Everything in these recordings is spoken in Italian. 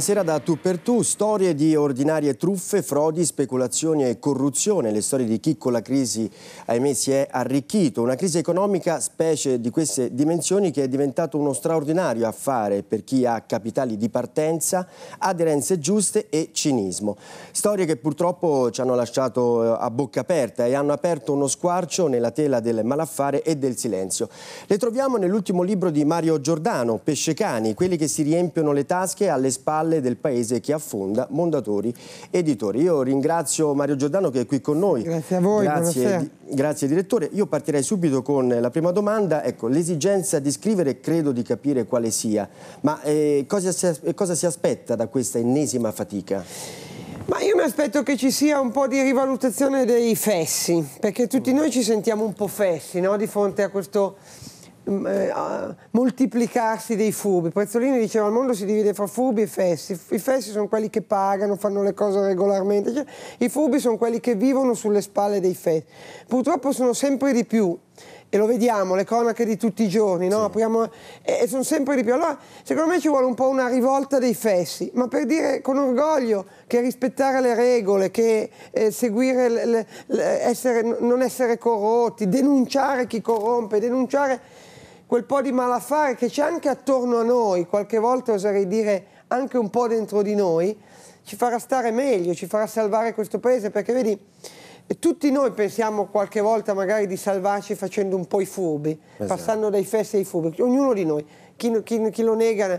Buonasera da Tu per Tu, storie di ordinarie truffe, frodi, speculazioni e corruzione, le storie di chi con la crisi ahimè si è arricchito, una crisi economica specie di queste dimensioni che è diventato uno straordinario affare per chi ha capitali di partenza, aderenze giuste e cinismo. Storie che purtroppo ci hanno lasciato eh, a bocca aperta e hanno aperto uno squarcio nella tela del malaffare e del silenzio. Le troviamo nell'ultimo libro di Mario Giordano, Pescecani, quelli che si riempiono le tasche alle spalle valle del paese che affonda Mondatori Editori. Io ringrazio Mario Giordano che è qui con noi. Grazie a voi, grazie, di, grazie direttore. Io partirei subito con la prima domanda. Ecco, l'esigenza di scrivere credo di capire quale sia, ma eh, cosa, si, cosa si aspetta da questa ennesima fatica? Ma io mi aspetto che ci sia un po' di rivalutazione dei fessi, perché tutti noi ci sentiamo un po' fessi no? di fronte a questo eh, moltiplicarsi dei furbi. Prezzolini diceva il mondo si divide fra furbi e fessi. I fessi sono quelli che pagano, fanno le cose regolarmente. Cioè, I furbi sono quelli che vivono sulle spalle dei fessi. Purtroppo sono sempre di più e lo vediamo, le cronache di tutti i giorni, no? sì. Apriamo, e, e sono sempre di più. Allora, secondo me ci vuole un po' una rivolta dei fessi, ma per dire con orgoglio che rispettare le regole, che eh, seguire, le, le, essere, non essere corrotti, denunciare chi corrompe, denunciare quel po' di malaffare che c'è anche attorno a noi, qualche volta oserei dire anche un po' dentro di noi, ci farà stare meglio, ci farà salvare questo paese, perché vedi, tutti noi pensiamo qualche volta magari di salvarci facendo un po' i furbi, esatto. passando dai fessi ai furbi, ognuno di noi, chi, chi, chi lo nega.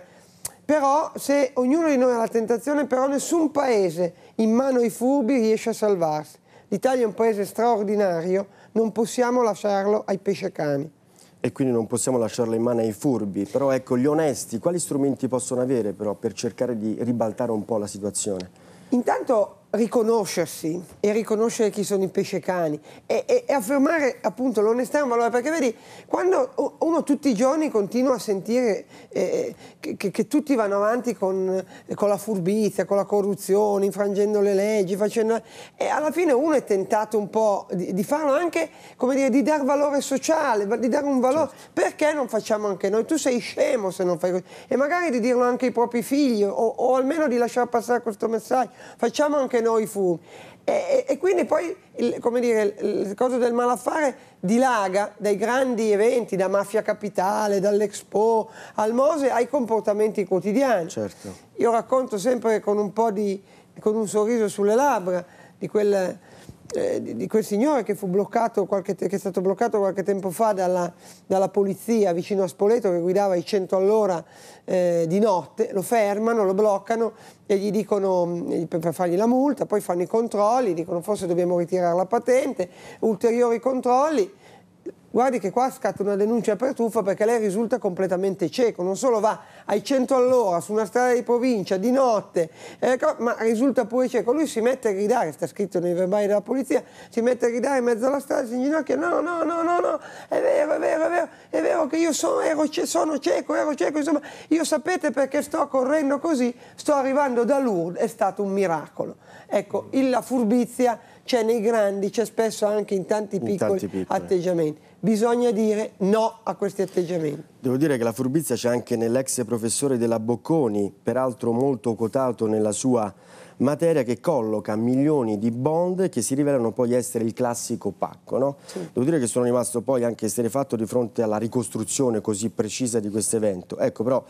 Però se ognuno di noi ha la tentazione, però nessun paese in mano ai furbi riesce a salvarsi. L'Italia è un paese straordinario, non possiamo lasciarlo ai pescecani e quindi non possiamo lasciarla in mano ai furbi, però ecco, gli onesti, quali strumenti possono avere però per cercare di ribaltare un po' la situazione? Intanto riconoscersi e riconoscere chi sono i pescecani e, e, e affermare appunto l'onestà è un valore perché vedi quando uno tutti i giorni continua a sentire eh, che, che, tutti vanno avanti con, con, la furbizia, con la corruzione, infrangendo le leggi, facendo... e alla fine uno è tentato un po' di, di farlo anche, come dire, di dar valore sociale, di dare un valore, certo. perché non facciamo anche noi? Tu sei scemo se non fai così e magari di dirlo anche ai propri figli o, o almeno di lasciare passare questo messaggio, facciamo anche che noi fu. E, e, quindi poi il, dire, il, coso del malaffare dilaga dai grandi eventi, da Mafia Capitale, dall'Expo al Mose, ai comportamenti quotidiani. Certo. Io racconto sempre con un po' di, con un sorriso sulle labbra di quel eh, di, di, quel signore che, qualche, che, è stato bloccato qualche tempo fa dalla, dalla, polizia vicino a Spoleto che guidava i 100 all'ora eh, di notte, lo fermano, lo bloccano e gli dicono mm, per fargli la multa, poi fanno i controlli, dicono forse dobbiamo ritirare la patente, ulteriori controlli guardi che qua scatta una denuncia per truffa perché lei risulta completamente cieco, non solo va ai 100 all'ora su una strada di provincia di notte, eh, ma risulta pure cieco, lui si mette a gridare, sta scritto nei verbali della polizia, si mette a gridare in mezzo alla strada, si inginocchia, no, no, no, no, no, è vero, è vero, è vero, è vero che io sono, ero, sono cieco, ero cieco, insomma, io sapete perché sto correndo così, sto arrivando da Lourdes, è stato un miracolo. Ecco, la furbizia c'è cioè, nei grandi, c'è spesso anche in tanti in piccoli, atteggiamenti. Bisogna dire no a questi atteggiamenti. Devo dire che la furbizia c'è anche nell'ex professore della Bocconi, peraltro molto quotato nella sua materia che colloca milioni di bond che si rivelano poi essere il classico pacco. No? Sì. Devo dire che sono rimasto poi anche esterefatto di fronte alla ricostruzione così precisa di questo evento. Ecco però,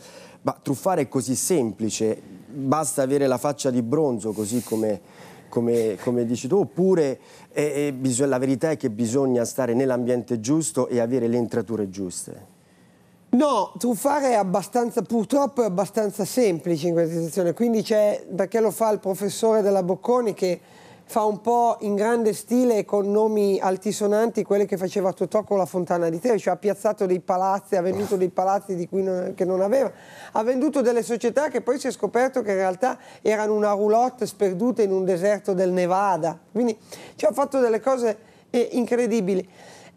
truffare è così semplice, basta avere la faccia di bronzo così come come, come dici tu, oppure è, eh, è, eh, la verità è che bisogna stare nell'ambiente giusto e avere le entrature giuste? No, truffare è abbastanza, purtroppo è abbastanza semplice in questa situazione, quindi c'è, perché lo fa il professore della Bocconi che fa un po' in grande stile con nomi altisonanti quelle che faceva Totò con la Fontana di Trevi, cioè ha piazzato dei palazzi, ha venduto dei palazzi non, che non aveva, ha venduto delle società che poi si è scoperto che in realtà erano una roulotte sperduta in un deserto del Nevada, quindi ci ha fatto delle cose eh, incredibili.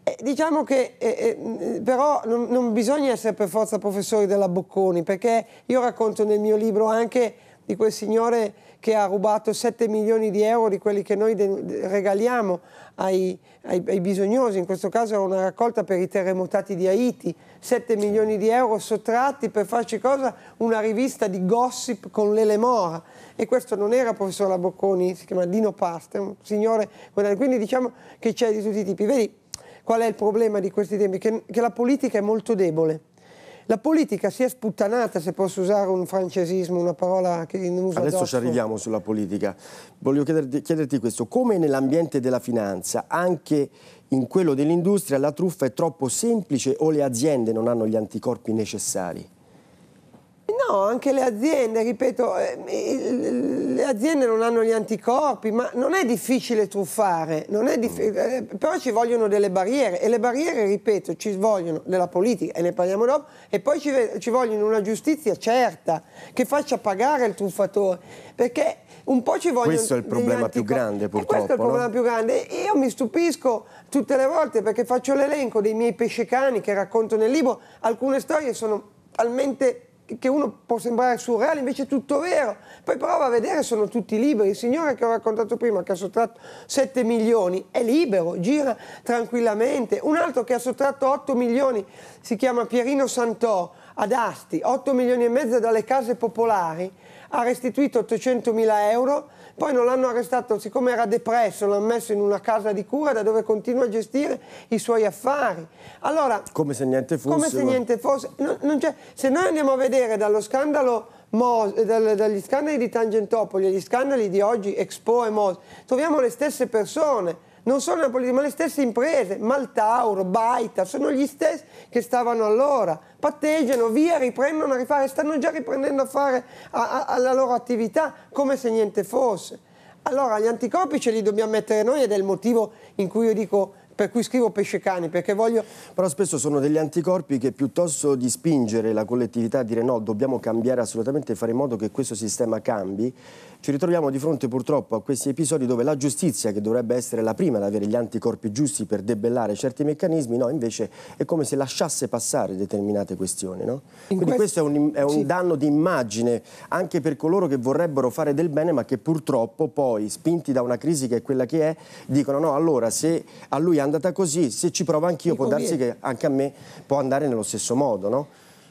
Eh, diciamo che eh, eh, però non, non bisogna essere per forza professori della Bocconi, perché io racconto nel mio libro anche di quel signore che ha rubato 7 milioni di euro di quelli che noi regaliamo ai, ai, ai bisognosi, in questo caso era una raccolta per i terremotati di Haiti, 7 milioni di euro sottratti per farci cosa? Una rivista di gossip con l'Elemora. e questo non era professor Labocconi, si chiama Dino Pasta, un signore, quindi diciamo che c'è di tutti i tipi. Vedi qual è il problema di questi tempi? che, che la politica è molto debole la politica si è sputtanata, se posso usare un francesismo, una parola che non uso Adesso ci arriviamo sulla politica. Voglio chiederti, chiederti questo, come nell'ambiente della finanza, anche in quello dell'industria, la truffa è troppo semplice o le aziende non hanno gli anticorpi necessari? No, anche le aziende, ripeto, eh, le aziende non hanno gli anticorpi, ma non è difficile truffare, è dif mm. eh, eh, però ci vogliono delle barriere e le barriere, ripeto, ci vogliono della politica e ne parliamo dopo e poi ci, ci vogliono una giustizia certa che faccia pagare il truffatore, perché un po' ci vogliono Questo è il problema più grande purtroppo. E questo è il problema no? più grande. Io mi stupisco tutte le volte perché faccio l'elenco dei miei pescecani che racconto nel libro, alcune storie sono talmente che uno può sembrare surreale, invece è tutto vero. Poi prova a vedere, sono tutti liberi. Il signore che ho raccontato prima, che ha sottratto 7 milioni, è libero, gira tranquillamente. Un altro che ha sottratto 8 milioni, si chiama Pierino Santò, ad Asti, 8 milioni e mezzo dalle case popolari, ha restituito 800 mila euro poi non l'hanno arrestato, siccome era depresso, l'hanno messo in una casa di cura da dove continua a gestire i suoi affari. Allora, come se niente fosse. Come se niente fosse. Non, non se noi andiamo a vedere dallo scandalo Mos, eh, dagli scandali di Tangentopoli agli scandali di oggi Expo e Mos, troviamo le stesse persone non solo Napoli, ma le stesse imprese, Maltauro, Baita, sono gli stessi che stavano allora, patteggiano, via, riprendono a rifare, stanno già riprendendo a fare a, a, alla loro attività come se niente fosse. Allora gli anticorpi ce li dobbiamo mettere noi ed è il motivo in cui io dico per cui scrivo pesce cani perché voglio... Però spesso sono degli anticorpi che piuttosto di spingere la collettività a dire no, dobbiamo cambiare assolutamente, fare in modo che questo sistema cambi, ci ritroviamo di fronte purtroppo a questi episodi dove la giustizia, che dovrebbe essere la prima ad avere gli anticorpi giusti per debellare certi meccanismi, no, invece è come se lasciasse passare determinate questioni. No? Quindi questo, questo è un, è un sì. danno di immagine anche per coloro che vorrebbero fare del bene ma che purtroppo poi, spinti da una crisi che è quella che è, dicono no, allora se a lui ha andata così, se ci provo anch'io può darsi che anche a me può andare nello stesso modo, no?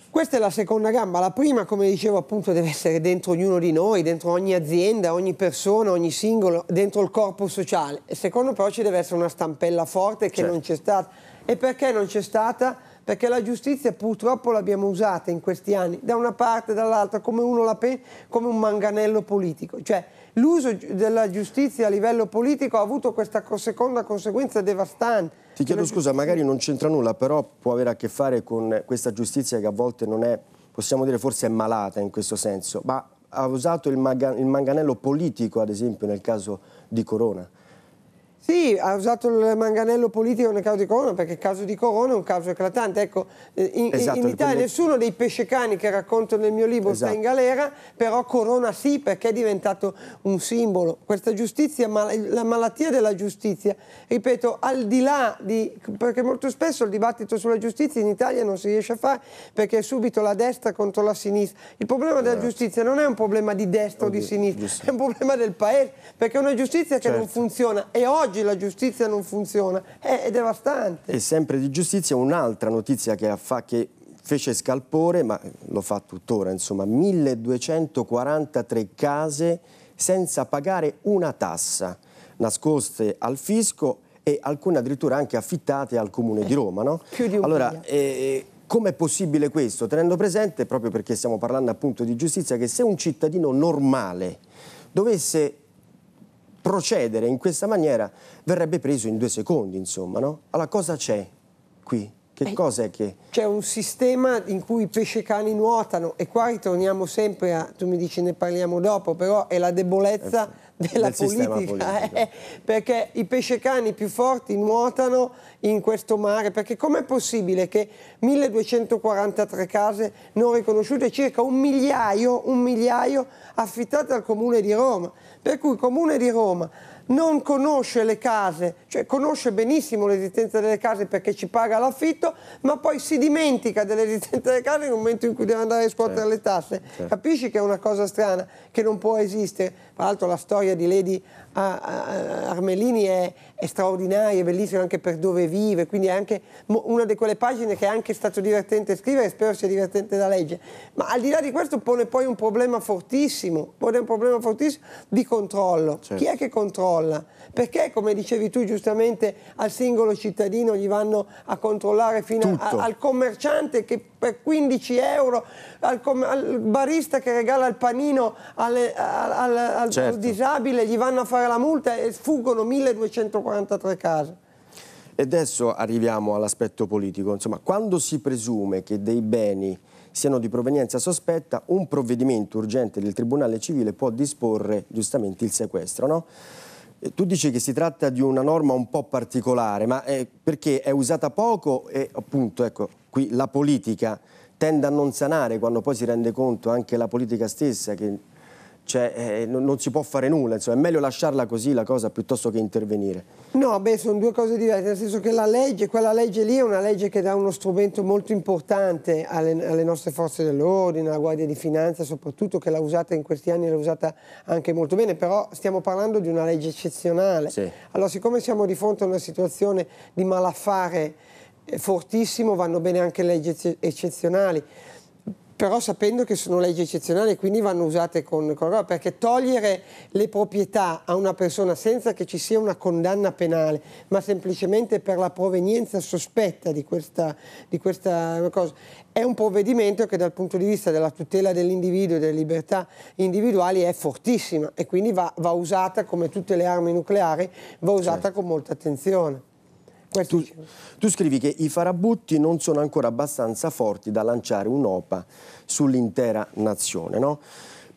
Questa è la seconda gamba, la prima come dicevo appunto deve essere dentro ognuno di noi, dentro ogni azienda, ogni persona, ogni singolo, dentro il corpo sociale. Il secondo però ci deve essere una stampella forte che certo. non c'è stata. E perché non c'è stata? Perché la giustizia purtroppo l'abbiamo usata in questi anni, da una parte e dall'altra, come, uno la pensa, come un manganello politico. Cioè, l'uso della giustizia a livello politico ha avuto questa seconda conseguenza devastante. Ti chiedo scusa, magari non c'entra nulla, però può avere a che fare con questa giustizia che a volte non è, possiamo dire forse è malata in questo senso, ma ha usato il, il manganello politico, ad esempio, nel caso di Corona. Sì, ha usato il manganello politico nel caso di Corona, perché il caso di Corona è un caso eclatante. Ecco, eh, in, esatto, in Italia nessuno dei pescecani che racconto nel mio libro esatto. sta in esatto. galera, però Corona sì, perché è diventato un simbolo. Questa giustizia, la malattia della giustizia, ripeto, al di là di... perché molto spesso il dibattito sulla giustizia in Italia non si riesce a fare perché è subito la destra contro la sinistra. Il problema della esatto. giustizia non è un problema di destra Oddio, o di sinistra, giusto. è un problema del paese, perché è una giustizia certo. che non certo. funziona. E oggi oggi la giustizia non funziona, è, eh, è devastante. E sempre di giustizia un'altra notizia che, affa, che fece scalpore, ma lo fa tuttora, insomma, 1243 case senza pagare una tassa, nascoste al fisco e alcune addirittura anche affittate al Comune di eh, Roma. No? Più di un allora, eh, com'è possibile questo? Tenendo presente, proprio perché stiamo parlando appunto di giustizia, che se un cittadino normale dovesse procedere in questa maniera verrebbe preso in due secondi, insomma, no? Allora cosa c'è qui? Che eh, cosa è che... C'è un sistema in cui i cani nuotano e qua ritorniamo sempre a, tu mi dici ne parliamo dopo, però è la debolezza... Eh della del politica, eh, perché i pescecani più forti nuotano in questo mare, perché com'è possibile che 1243 case non riconosciute, circa un migliaio, un migliaio affittate al Comune di Roma, per cui il Comune di Roma non conosce le case, cioè conosce benissimo l'esistenza delle case perché ci paga l'affitto, ma poi si dimentica dell'esistenza delle case nel momento in cui deve andare a scuotere certo. le tasse. Certo. Capisci che è una cosa strana, che non può esistere. Tra l'altro la storia di Lady Armelini è, è, straordinaria, è bellissima anche per dove vive, quindi è anche una di quelle pagine che è anche stato divertente scrivere e spero sia divertente da leggere. Ma al di là di questo pone poi un problema fortissimo, pone un problema fortissimo di controllo. Certo. Chi è che controlla? controlla? Perché, come dicevi tu giustamente, al singolo cittadino gli vanno a controllare fino a, al commerciante che per 15 euro, al, al barista che regala il panino alle, al, al certo. disabile, gli vanno a fare la multa e sfuggono 1243 case. E adesso arriviamo all'aspetto politico. Insomma, quando si presume che dei beni siano di provenienza sospetta, un provvedimento urgente del Tribunale Civile può disporre giustamente il sequestro, no? Eh, tu dici che si tratta di una norma un po' particolare, ma è eh, perché è usata poco e appunto, ecco, qui la politica tende a non sanare quando poi si rende conto anche la politica stessa che cioè, eh, non, non, si può fare nulla, insomma, è meglio lasciarla così la cosa piuttosto che intervenire. No, beh, sono due cose diverse, nel senso che la legge, quella legge lì è una legge che dà uno strumento molto importante alle, alle nostre forze dell'ordine, alla Guardia di Finanza soprattutto, che l'ha usata in questi anni, l'ha usata anche molto bene, però stiamo parlando di una legge eccezionale. Sì. Allora, siccome siamo di fronte a una situazione di malaffare eh, fortissimo, vanno bene anche leggi eccezionali però sapendo che sono leggi eccezionali e quindi vanno usate con, con perché togliere le proprietà a una persona senza che ci sia una condanna penale, ma semplicemente per la provenienza sospetta di questa, di questa cosa, è un provvedimento che dal punto di vista della tutela dell'individuo e delle libertà individuali è fortissima e quindi va, va usata come tutte le armi nucleari, va usata certo. con molta attenzione. Eh, tu, tu, scrivi che i farabutti non sono ancora abbastanza forti da lanciare un'OPA sull'intera nazione, no?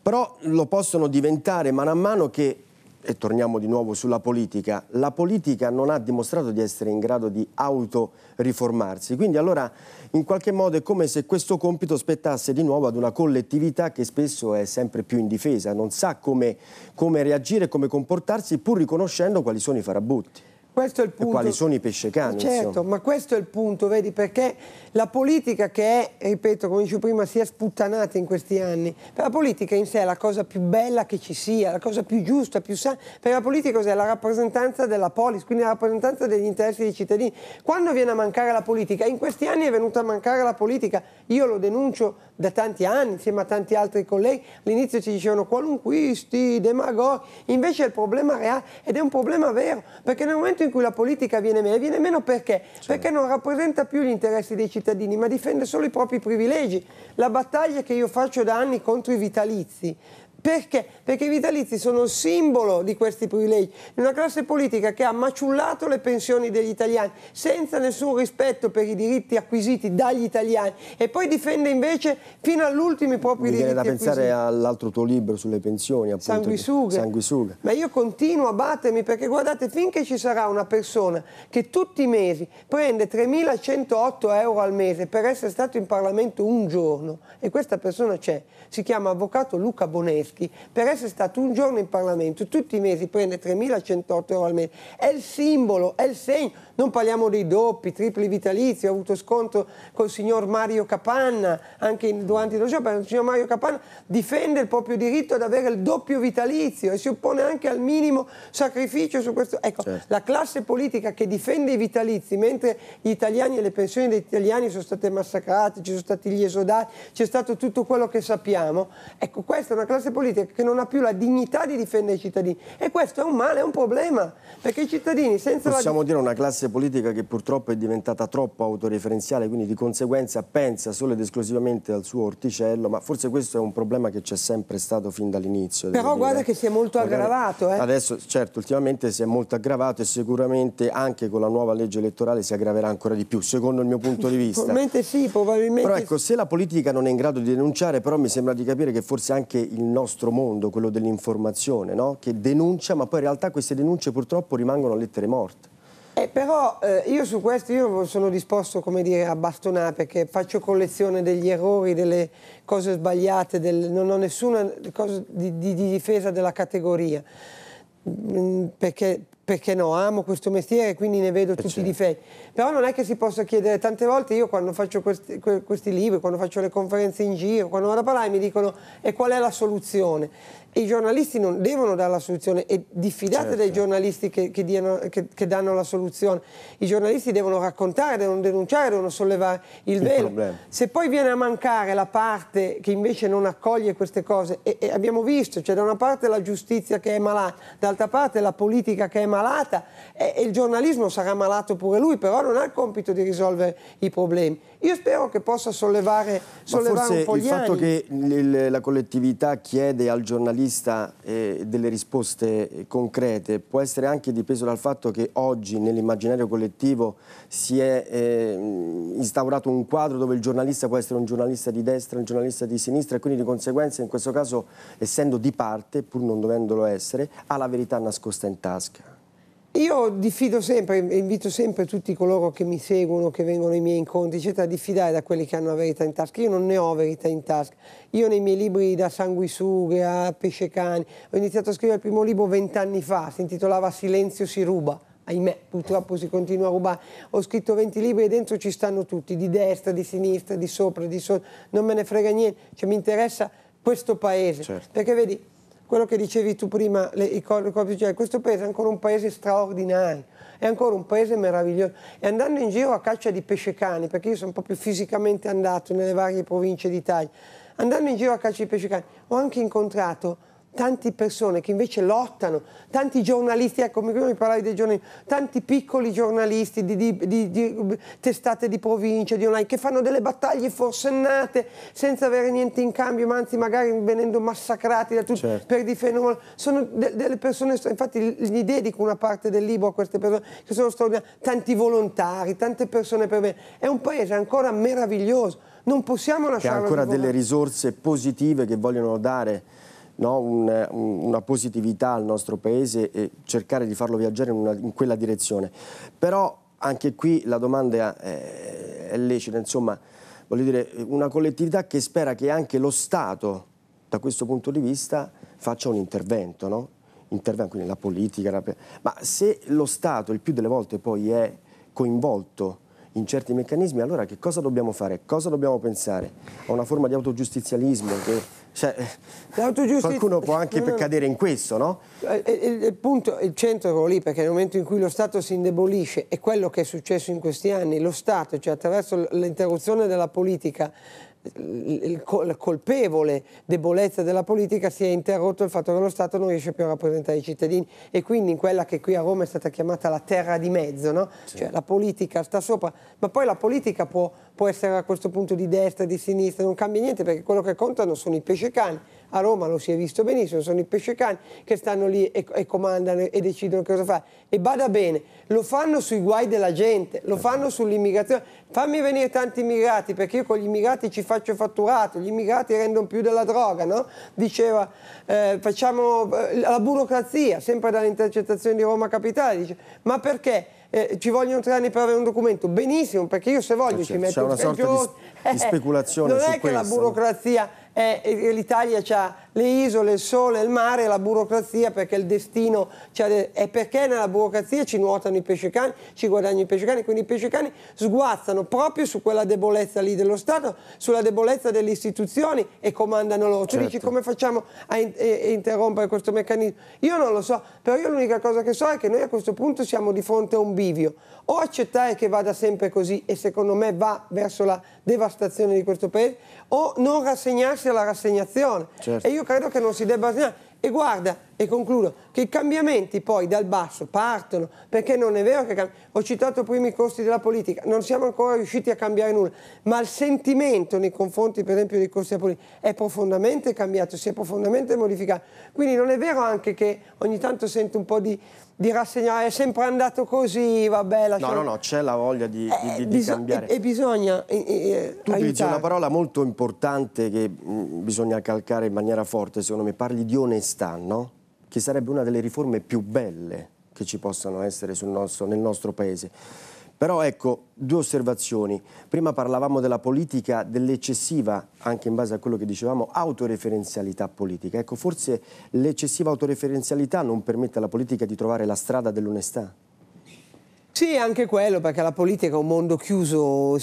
Però lo possono diventare man mano che, e torniamo di nuovo sulla politica, la politica non ha dimostrato di essere in grado di autoriformarsi. Quindi allora in qualche modo è come se questo compito spettasse di nuovo ad una collettività che spesso è sempre più indifesa, non sa come, come reagire, come comportarsi pur riconoscendo quali sono i farabutti questo è il punto. E quali sono i pescecani. Certo, insomma. ma questo è il punto, vedi, perché la politica che è, ripeto, come dicevo prima, si è sputtanata in questi anni, la politica in sé è la cosa più bella che ci sia, la cosa più giusta, più sana, perché la politica cos'è? La rappresentanza della polis, quindi la rappresentanza degli interessi dei cittadini. Quando viene a mancare la politica? In questi anni è venuta a mancare la politica, io lo denuncio da tanti anni, insieme a tanti altri colleghi, all'inizio ci dicevano qualunquisti, demagoghi, invece è il problema reale ed è un problema vero, perché nel momento in in cui la politica viene meno, e viene meno perché? Cioè. Perché non rappresenta più gli interessi dei cittadini, ma difende solo i propri privilegi. La battaglia che io faccio da anni contro i vitalizi perché? Perché i vitalizi sono il simbolo di questi privilegi, di una classe politica che ha maciullato le pensioni degli italiani senza nessun rispetto per i diritti acquisiti dagli italiani e poi difende invece fino all'ultimo i propri Mi diritti da pensare all'altro tuo libro sulle pensioni, appunto. Sanguisughe. Sanguisughe. Ma io continuo a battermi perché guardate, finché ci sarà una persona che tutti i mesi prende 3.108 euro al mese per essere stato in Parlamento un giorno, e questa persona c'è, si chiama avvocato Luca Bonesi, Franceschi per essere stato un giorno in Parlamento, tutti i mesi prende 3.108 euro al mese. È il simbolo, è il segno non parliamo dei doppi, tripli vitalizi, ho avuto scontro col signor Mario Capanna, anche in, durante lo show, perché il signor Mario Capanna difende il proprio diritto ad avere il doppio vitalizio e si oppone anche al minimo sacrificio su questo. Ecco, certo. la classe politica che difende i vitalizi, mentre gli italiani e le pensioni degli italiani sono state massacrate, ci sono stati gli esodati, c'è stato tutto quello che sappiamo, ecco, questa è una classe politica che non ha più la dignità di difendere i cittadini. E questo è un male, è un problema, perché i cittadini senza Possiamo la... dire una classe classe politica che purtroppo è diventata troppo autoreferenziale, quindi di conseguenza pensa solo ed esclusivamente al suo orticello, ma forse questo è un problema che c'è sempre stato fin dall'inizio. Però guarda dire. che si è molto Magari aggravato. Eh? Adesso, certo, ultimamente si è molto aggravato e sicuramente anche con la nuova legge elettorale si aggraverà ancora di più, secondo il mio punto di vista. probabilmente sì, probabilmente Però ecco, se la politica non è in grado di denunciare, però mi sembra di capire che forse anche il nostro mondo, quello dell'informazione, no? che denuncia, ma poi in realtà queste denunce purtroppo rimangono lettere morte. Eh, però eh, io su questo io sono disposto dire, a bastonare perché faccio collezione degli errori, delle cose sbagliate, del, non ho nessuna cosa di, di, di difesa della categoria. Mm, perché, perché, no, amo questo mestiere e quindi ne vedo eh, tutti i certo. difetti. Però non è che si possa chiedere, tante volte io quando faccio questi, questi libri, quando faccio le conferenze in giro, quando vado a parlare mi dicono e qual è la soluzione? i giornalisti non devono dare la soluzione e diffidate certo. dai giornalisti che, che, diano, che, che, danno la soluzione. I giornalisti devono raccontare, devono denunciare, devono sollevare il velo. Il Se poi viene a mancare la parte che invece non accoglie queste cose, e, e abbiamo visto, cioè da una parte la giustizia che è malata, d'altra parte la politica che è malata e, e il giornalismo sarà malato pure lui, però non ha il compito di risolvere i problemi. Io spero che possa sollevare, sollevare un po' gli anni. il fatto che la collettività chiede al giornalista vista eh, delle risposte eh, concrete può essere anche dipeso dal fatto che oggi nell'immaginario collettivo si è eh, instaurato un quadro dove il giornalista può essere un giornalista di destra, un giornalista di sinistra e quindi di conseguenza in questo caso essendo di parte, pur non dovendolo essere, ha la verità nascosta in tasca. Io diffido sempre, invito sempre tutti coloro che mi seguono, che vengono ai miei incontri, eccetera, a diffidare da quelli che hanno la verità in tasca. Io non ne ho verità in tasca. Io nei miei libri da sanguisughe a pesce pescecani, ho iniziato a scrivere il primo libro vent'anni fa, si intitolava Silenzio si ruba ahimè, purtroppo si continua a rubare. Ho scritto 20 libri e dentro ci stanno tutti, di destra, di sinistra, di sopra, di sotto, non me ne frega niente, cioè, mi interessa questo paese. Certo. Perché vedi, quello che dicevi tu prima, le, i corpi, cioè questo paese è ancora un paese straordinario, è ancora un paese meraviglioso. E andando in giro a caccia di pesce cani, perché io sono proprio fisicamente andato nelle varie province d'Italia, andando in giro a caccia di pesce cani, ho anche incontrato tante persone che invece lottano, tanti giornalisti, ecco mi parlavi dei giornalisti, tanti piccoli giornalisti di, di, di, di testate di provincia, di online, che fanno delle battaglie forsennate senza avere niente in cambio, ma anzi magari venendo massacrati da tutti certo. per difendere. Sono de, delle persone, infatti gli dedico una parte del libro a queste persone che sono straordinarie, tanti volontari, tante persone per me. È un paese ancora meraviglioso, non possiamo lasciarlo. Che ha ancora delle risorse positive che vogliono dare no, un, una positività al nostro paese e cercare di farlo viaggiare in, una, in quella direzione. Però anche qui la domanda è, eh, è lecita, insomma, voglio dire, una collettività che spera che anche lo Stato, da questo punto di vista, faccia un intervento, no? intervento quindi la politica, la... ma se lo Stato il più delle volte poi è coinvolto in certi meccanismi, allora che cosa dobbiamo fare? Cosa dobbiamo pensare? A una forma di autogiustizialismo che cioè, qualcuno può anche no, no, mm. cadere in questo, no? Eh, eh, il, il, punto, il centro è quello lì, perché nel momento in cui lo Stato si indebolisce, è quello che è successo in questi anni, lo Stato, cioè attraverso l'interruzione della politica, la colpevole debolezza della politica si è interrotto il fatto che lo Stato non riesce più a rappresentare i cittadini e quindi in quella che qui a Roma è stata chiamata la terra di mezzo, no? sì. cioè la politica sta sopra, ma poi la politica può, può essere a questo punto di destra, di sinistra, non cambia niente perché quello che contano sono i pesce cani, a Roma lo si è visto benissimo, sono i pescecani che stanno lì e, e comandano e decidono cosa fare. E bada bene, lo fanno sui guai della gente, lo fanno sull'immigrazione. Fammi venire tanti immigrati perché io con gli immigrati ci faccio fatturato, gli immigrati rendono più della droga, no? Diceva, eh, facciamo eh, la burocrazia, sempre dall'intercettazione di Roma Capitale, dice, ma perché? Eh, ci vogliono tre anni per avere un documento, benissimo, perché io se voglio cioè, ci certo, metto... C'è una sorta di, di, speculazione Non è questo. che la burocrazia eh, l'Italia ha le isole, il sole, il mare, la burocrazia perché il destino c'è. E perché nella burocrazia ci nuotano i pesce cani, ci guadagnano i pesce cani, quindi i pesce cani sguazzano proprio su quella debolezza lì dello Stato, sulla debolezza delle istituzioni e comandano loro. Certo. Tu dici certo. come facciamo a in interrompere questo meccanismo? Io non lo so, però io l'unica cosa che so è che noi a questo punto siamo di fronte a un bivio, o accettare che vada sempre così e secondo me va verso la devastazione di questo paese o non rassegnarsi alla rassegnazione certo. e io credo che non si debba rassegnare e guarda e concludo, che i cambiamenti poi dal basso partono, perché non è vero che ho citato prima i costi della politica, non siamo ancora riusciti a cambiare nulla, ma il sentimento nei confronti per esempio dei costi della politica è profondamente cambiato, si è profondamente modificato, quindi non è vero anche che ogni tanto sento un po' di, di rassegnare, è sempre andato così, vabbè. Lasciamo... No, no, no, c'è la voglia di, eh, di, di cambiare. E, e bisogna e, eh, e, eh, Tu dici una parola molto importante che mh, mm, bisogna calcare in maniera forte, secondo me, parli di onestà, no? che sarebbe una delle riforme più belle che ci possano essere nostro, nel nostro paese. Però ecco, due osservazioni. Prima parlavamo della politica, dell'eccessiva, anche in base a quello che dicevamo, autoreferenzialità politica. Ecco, forse l'eccessiva autoreferenzialità non permette alla politica di trovare la strada dell'onestà. Sì, anche quello, perché la politica è un mondo chiuso a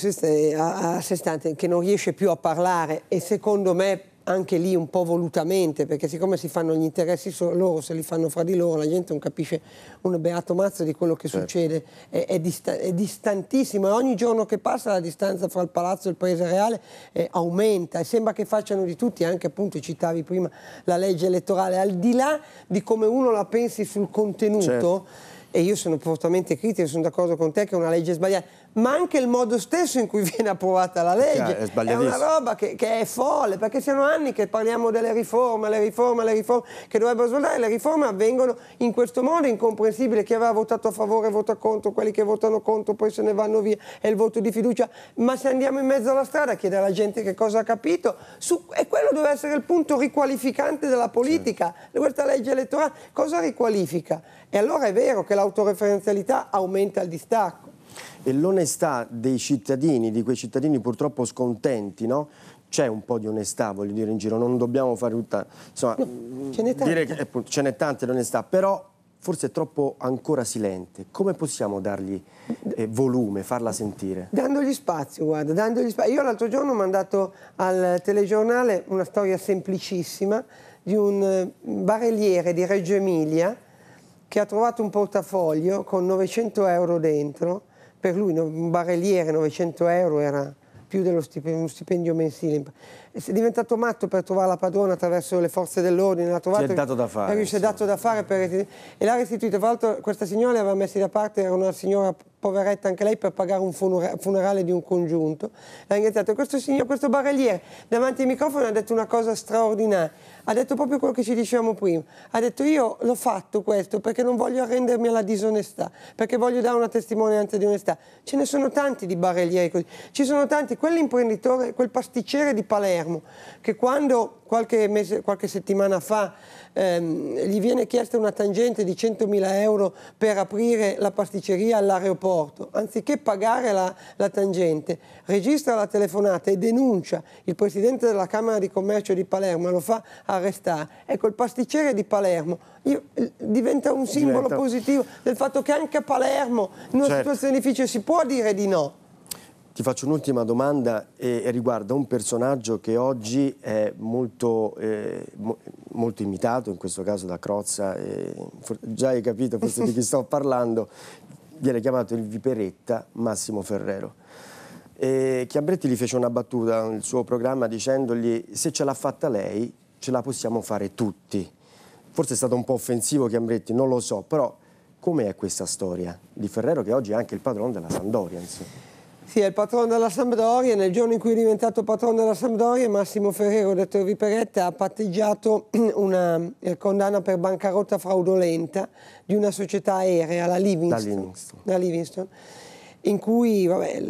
sé stante che non riesce più a parlare e secondo me anche lì un po' volutamente, perché siccome si fanno gli interessi loro, se li fanno fra di loro, la gente non capisce un beato mazzo di quello che certo. succede, è, è, dista- è distantissimo e ogni giorno che passa la distanza fra il palazzo e il paese reale eh, aumenta e sembra che facciano di tutti, anche appunto citavi prima la legge elettorale, al di là di come uno la pensi sul contenuto. Certo e io sono fortemente critico, sono d'accordo con te che è una legge sbagliata, ma anche il modo stesso in cui viene approvata la legge è, è una roba che, che, è folle, perché siano anni che parliamo delle riforme, le riforme, le riforme che dovrebbero svoltare, le riforme avvengono in questo modo incomprensibile, chi aveva votato a favore vota contro, quelli che votano contro poi se ne vanno via, è il voto di fiducia, ma se andiamo in mezzo alla strada a chiedere alla gente che cosa ha capito, su, e quello deve essere il punto riqualificante della politica, sì. questa legge elettorale cosa riqualifica? E allora è vero che l'autoreferenzialità aumenta il distacco e l'onestà dei cittadini, di quei cittadini purtroppo scontenti, no? c'è un po' di onestà, voglio dire, in giro, non dobbiamo fare tutta... Insomma, no, ce n'è tanta. Eh, ce n'è tanta l'onestà, però forse è troppo ancora silente. Come possiamo dargli eh, volume, farla sentire? Dandogli spazio, guarda, dandogli spazio. Io l'altro giorno ho mandato al telegiornale una storia semplicissima di un eh, barelliere di Reggio Emilia che ha trovato un portafoglio con 900 euro dentro per lui un barelliere 900 euro era più dello stipendio, stipendio mensile. E si è diventato matto per trovare la padrona attraverso le forze dell'ordine, l'ha trovato. Si è dato da fare. Eh, è dato da fare per, e l'ha restituita. Tra l'altro questa signora l'aveva messa da parte, era una signora poveretta anche lei, per pagare un funerale di un congiunto. L'ha ringraziato. Questo signor, questo barelliere, davanti ai microfoni ha detto una cosa straordinaria. Ha detto proprio quello che ci dicevamo prima. Ha detto io l'ho fatto questo perché non voglio arrendermi alla disonestà, perché voglio dare una testimonianza di onestà. Ce ne sono tanti di barellieri così. Ci sono tanti, quell'imprenditore, quel pasticcere di Palermo, che quando qualche, mese, qualche settimana fa ehm, gli viene chiesta una tangente di 100.000 euro per aprire la pasticceria all'aeroporto, aeroporto, anziché pagare la, la, tangente, registra la telefonata e denuncia il presidente della Camera di Commercio di Palermo e lo fa arrestare. Ecco, il pasticcere di Palermo io, diventa un simbolo diventa... positivo del fatto che anche a Palermo in una certo. situazione difficile si può dire di no. Ti faccio un'ultima domanda e eh, riguarda un personaggio che oggi è molto, eh, molto imitato, in questo caso da Crozza, eh, già hai capito forse di chi sto parlando, viene chiamato il Viperetta Massimo Ferrero. E Chiambretti gli fece una battuta nel suo programma dicendogli se ce l'ha fatta lei ce la possiamo fare tutti. Forse è stato un po' offensivo Chiambretti, non lo so, però com'è questa storia di Ferrero che oggi è anche il padrone della Sandoria? Insomma? Sì, è il patrono della Sampdoria, nel giorno in cui è diventato patrono della Sampdoria Massimo Ferrero, detto Viperetta, ha patteggiato una eh, condanna per bancarotta fraudolenta di una società aerea, la Livingston, Livingston. La Livingston in cui vabbè,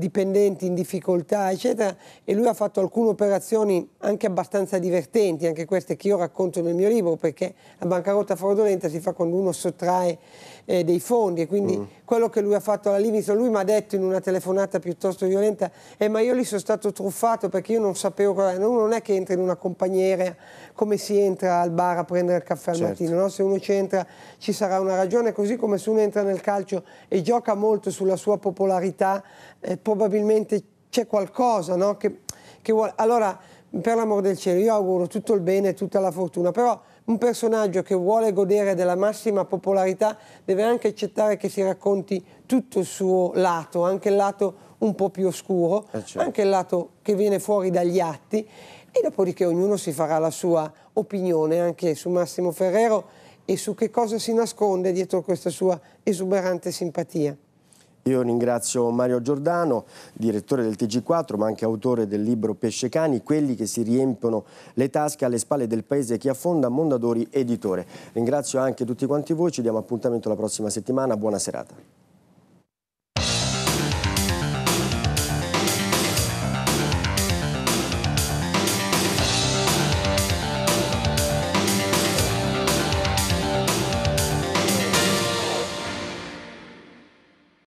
dipendenti in difficoltà, eccetera, e lui ha fatto alcune operazioni anche abbastanza divertenti, anche queste che io racconto nel mio libro, perché la bancarotta fraudolenta si fa quando uno sottrae eh, dei fondi e quindi mm. quello che lui ha fatto alla Livingston, lui mi ha detto in una telefonata piuttosto violenta, eh, ma io lì sono stato truffato perché io non sapevo cosa era, uno non è che entra in una compagnia aerea come si entra al bar a prendere il caffè al certo. mattino, no? se uno c'entra ci sarà una ragione, così come se uno entra nel calcio e gioca molto sulla sua popolarità, eh, probabilmente c'è qualcosa no? che, che vuole... Allora, per l'amor del cielo, io auguro tutto il bene e tutta la fortuna, però un personaggio che vuole godere della massima popolarità deve anche accettare che si racconti tutto il suo lato, anche il lato un po' più oscuro, eh certo. anche il lato che viene fuori dagli atti e dopodiché ognuno si farà la sua opinione anche su Massimo Ferrero e su che cosa si nasconde dietro questa sua esuberante simpatia. Io ringrazio Mario Giordano, direttore del TG4, ma anche autore del libro Pesce Cani, quelli che si riempiono le tasche alle spalle del paese che affonda Mondadori Editore. Ringrazio anche tutti quanti voi, ci diamo appuntamento la prossima settimana, buona serata.